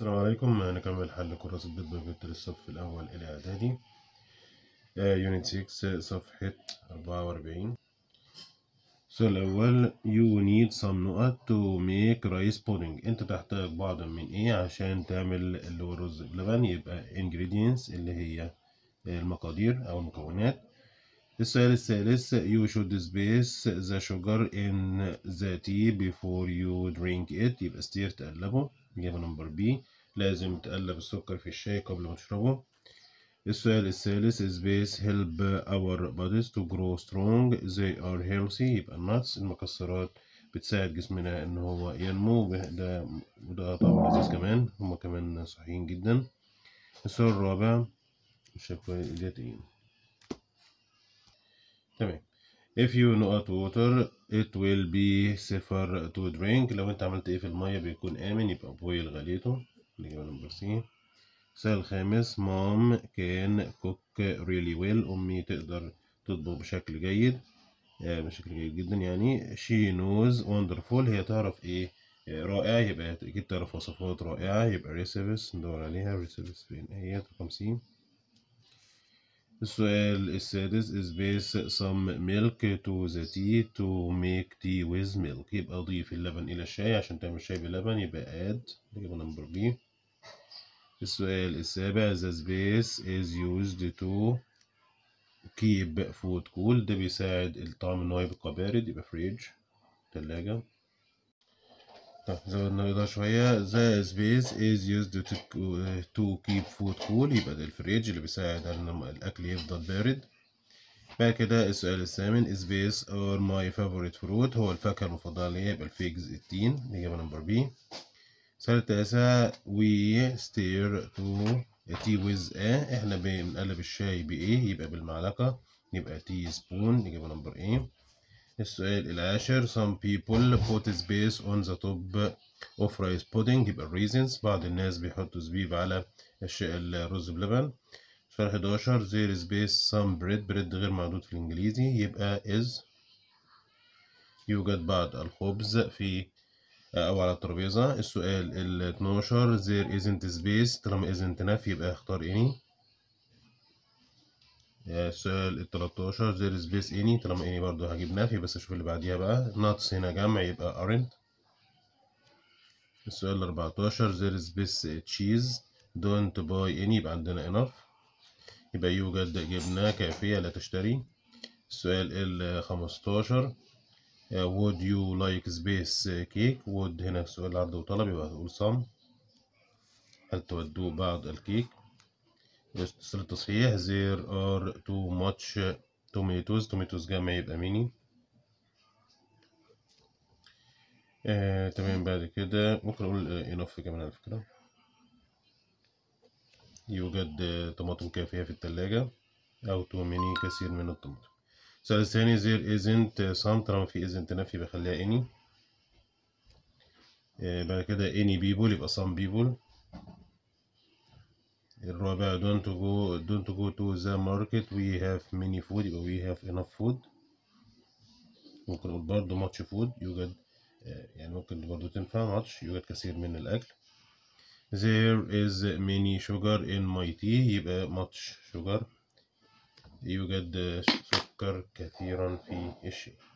السلام عليكم هنكمل حل كراسة الدبة فيكتور الصف الأول إلى إعدادي يونت آه، 6 صفحة 44 السؤال الأول يو نيد سام نقط تو ميك رايس بودنج أنت تحتاج بعض من إيه عشان تعمل اللي هو الرز بلبن يبقى ingredients اللي هي المقادير أو المكونات السؤال الثالث يو شود سبيس ذا شوجر إن ذا تي بيفور يو درينك إت يبقى ستير تقلبه إجابة نمبر بي لازم تقلب السكر في الشاي قبل ما تشربه السؤال الثالث is سبيس help our bodies to grow strong they are healthy يبقى النتس المكسرات بتساعد جسمنا ان هو ينمو ده وده طبعا لذيذ كمان هما كمان صحيين جدا السؤال الرابع الشكوى الذاتيين تمام if you know water it will be safer to drink لو انت عملت ايه في المية بيكون آمن يبقى بويل غليته الإجابة نمبر سي السؤال الخامس مام كان كوك ريلي ويل أمي تقدر تطبخ بشكل جيد آه بشكل جيد جدا يعني شي نوز wonderful هي تعرف ايه آه، رائع يبقى اكيد تعرف وصفات رائعة يبقى ريسيبس ندور عليها ريسيبس فين هي 50 السؤال السادس is base some milk to the tea to make tea with milk يبقى أضيف اللبن إلى الشاي عشان تعمل شاي بلبن يبقى add نجيب نمبر بي السؤال السابع the space is used to keep food cool ده بيساعد الطعم إن هو يبقى بارد يبقى فريج تلاجة زودنا نزود شوية the space is used uh, to, keep food cool يبقى ده الفريج اللي بيساعد على الأكل يفضل بارد بعد كده السؤال الثامن is space or my favorite fruit هو الفاكهة المفضلة ليا يبقى الفيجز التين جابة نمبر بي السؤال التاسع we stir to تي ويز A احنا بنقلب الشاي بإيه يبقى بالمعلقة يبقى تي سبون جابة نمبر ايه السؤال العاشر some people put space on the top of rice pudding يبقى reasons بعض الناس بيحطوا زبيب على الرز بلبن شرح 11 there is space some bread bread غير معدود في الإنجليزي يبقى is يوجد بعض الخبز في أو على الترابيزة السؤال ال 12 there isn't space طالما isn't enough يبقى اختار any سؤال ال 13 زير سبيس اني طالما اني برضو هجيب نفي بس اشوف اللي بعديها بقى ناقص هنا جمع يبقى ارنت السؤال ال 14 زير سبيس تشيز دونت باي اني يبقى عندنا انف يبقى يوجد جبنة كافية لا تشتري السؤال ال 15 would you like space cake would هنا في سؤال عرض وطلب يبقى هتقول some هل تودوا بعض الكيك يصل التصحيح there are too much tomatoes tomatoes جامع يبقى ميني آه، تمام بعد كده ممكن اقول انف آه، كمان على فكرة يوجد آه، طماطم كافية في التلاجة او too many كثير من الطماطم السؤال الثاني there isn't some طالما في isn't نفي بخليها اني آه، بعد كده any people يبقى some people الرابع don't go don't go to the market we have many food we have enough food ممكن نقول برضو ماتش فود يوجد يعني ممكن برضو تنفع ماتش يوجد كثير من الأكل there is many sugar in my tea يبقى ماتش شوجر يوجد سكر كثيرا في الشاي